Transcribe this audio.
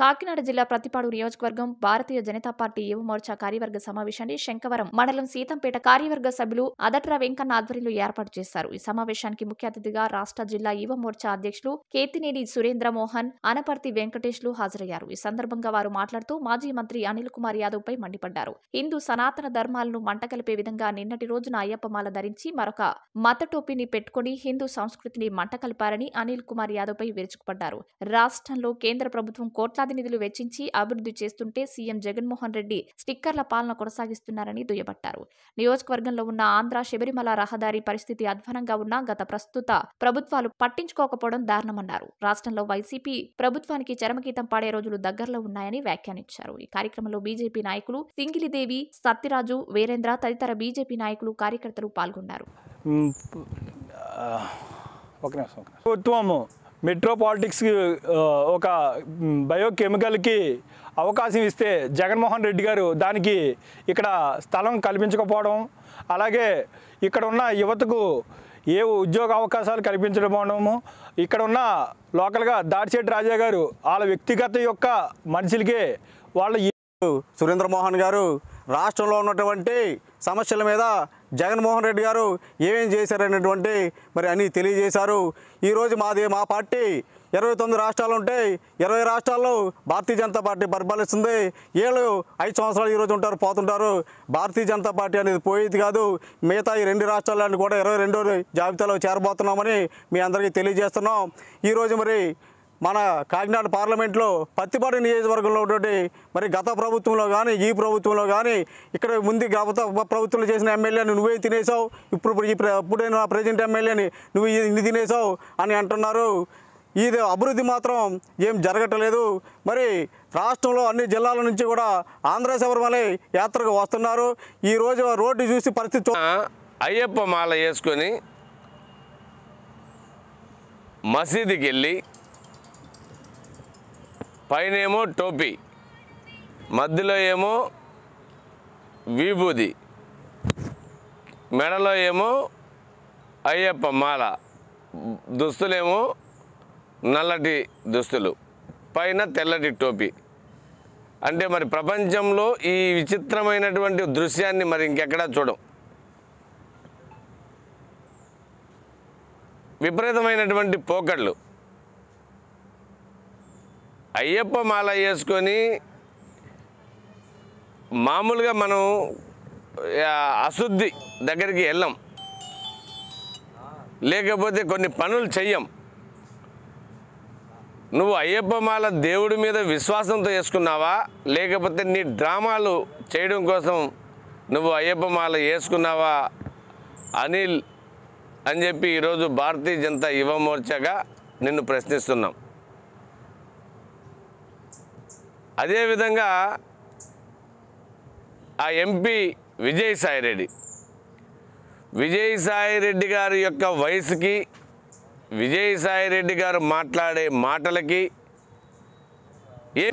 కాకినాడ జిల్లా ప్రతిపాడు నియోజకవర్గం భారతీయ జనతా పార్టీ యువ మోర్చా కార్యవర్గ సమావేశాన్ని శంకవరం మండలం సీతంపేట కార్యవర్గ సభ్యులు అదట్ర వెంకన్న ఆధ్వర్యంలో ఏర్పాటు చేశారు ఈ సమావేశానికి ముఖ్య అతిథిగా రాష్ట్ర జిల్లా యువ మోర్చా అధ్యక్షులు కేతినేని సురేంద్ర మోహన్ అనపర్తి వెంకటేష్లు హాజరయ్యారు ఈ సందర్భంగా వారు మాట్లాడుతూ మాజీ మంత్రి అనిల్ కుమార్ యాదవ్ పై మండిపడ్డారు హిందూ సనాతన ధర్మాలను మంటకలిపే విధంగా నిన్నటి రోజున అయ్యప్పమాల ధరించి మరొక మత టోపీని పెట్టుకుని హిందూ సంస్కృతిని మంటకలిపారని అనిల్ కుమార్ యాదవ్ పై విరుచుకుపడ్డారు రాష్ట్రంలో కేంద్ర ప్రభుత్వం కోట్లాది ఉపాధి నిధులు వెచ్చించి అభివృద్ధి చేస్తుంటే సీఎం జగన్మోహన్ రెడ్డి స్టిక్కర్ల పాలన కొనసాగిస్తున్నారని దుయ్యబట్టారు నియోజకవర్గంలో ఉన్న ఆంధ్ర శబరిమల రహదారి పరిస్థితి అధ్వానంగా ఉన్న గత ప్రస్తుత ప్రభుత్వాలు పట్టించుకోకపోవడం దారుణమన్నారు రాష్ట్రంలో వైసీపీ ప్రభుత్వానికి చరమగీతం పాడే రోజులు దగ్గరలో ఉన్నాయని వ్యాఖ్యానించారు ఈ కార్యక్రమంలో బీజేపీ నాయకులు సింగిలిదేవి సత్యరాజు వీరేంద్ర తదితర బీజేపీ నాయకులు కార్యకర్తలు పాల్గొన్నారు ప్రభుత్వము మెట్రో ఒక బయోకెమికల్కి అవకాశం ఇస్తే జగన్మోహన్ రెడ్డి గారు దానికి ఇక్కడ స్థలం కల్పించకపోవడం అలాగే ఇక్కడ ఉన్న యువతకు ఏ ఉద్యోగ అవకాశాలు కల్పించడము ఇక్కడ ఉన్న లోకల్గా దాడిశెట్టి రాజా గారు వాళ్ళ వ్యక్తిగత యొక్క మనుషులకే వాళ్ళ సురేంద్రమోహన్ గారు రాష్ట్రంలో ఉన్నటువంటి సమస్యల మీద జగన్మోహన్ రెడ్డి గారు ఏమేం చేశారనేటువంటి మరి అని తెలియజేశారు ఈరోజు మాది మా పార్టీ ఇరవై తొమ్మిది రాష్ట్రాలు ఉంటాయి ఇరవై రాష్ట్రాల్లో భారతీయ జనతా పార్టీ పరిపాలిస్తుంది ఏళ్ళు ఐదు సంవత్సరాలు ఈరోజు ఉంటారు పోతుంటారు భారతీయ జనతా పార్టీ అనేది పోయేది కాదు మిగతా ఈ రెండు రాష్ట్రాలను కూడా ఇరవై రెండో జాబితాలో చేరబోతున్నామని మీ అందరికీ తెలియజేస్తున్నాం ఈరోజు మరి మన కాకినాడ పార్లమెంట్లో పత్తిపాడు నియోజకవర్గంలో ఉన్నటువంటి మరి గత ప్రభుత్వంలో కానీ ఈ ప్రభుత్వంలో కానీ ఇక్కడ ముందు గత ప్రభుత్వంలో చేసిన ఎమ్మెల్యేని నువ్వే తినేసావు ఇప్పుడు ఇప్పుడైనా ప్రజెంట్ ఎమ్మెల్యేని నువ్వు ఇది తినేసావు అని అంటున్నారు ఇది అభివృద్ధి మాత్రం ఏం జరగట్లేదు మరి రాష్ట్రంలో అన్ని జిల్లాల నుంచి కూడా ఆంధ్ర శబరిమలై యాత్రకు వస్తున్నారు ఈ రోజు రోడ్డు చూసి పరిస్థితి అయ్యప్ప మాల వేసుకొని మసీదుకి వెళ్ళి పైనేమో టోపీ మధ్యలో ఏమో విభూది మెడలో ఏమో అయ్యప్ప మాల దుస్తులేమో నల్లటి దుస్తులు పైన తెల్లటి టోపీ అంటే మరి ప్రపంచంలో ఈ విచిత్రమైనటువంటి దృశ్యాన్ని మరి ఇంకెక్కడా చూడం విపరీతమైనటువంటి పోకళ్ళు అయ్యప్ప మాల వేసుకొని మామూలుగా మనం అశుద్ధి దగ్గరికి వెళ్ళం లేకపోతే కొన్ని పనులు చెయ్యం నువ్వు అయ్యప్ప మాల దేవుడి మీద విశ్వాసంతో వేసుకున్నావా లేకపోతే నీ డ్రామాలు చేయడం కోసం నువ్వు అయ్యప్ప మాల వేసుకున్నావా అనిల్ అని చెప్పి ఈరోజు భారతీయ జనతా యువ నిన్ను ప్రశ్నిస్తున్నాం అదేవిధంగా ఆ ఎంపీ విజయసాయిరెడ్డి విజయసాయిరెడ్డి గారి యొక్క వయసుకి విజయసాయిరెడ్డి గారు మాట్లాడే మాటలకి ఏ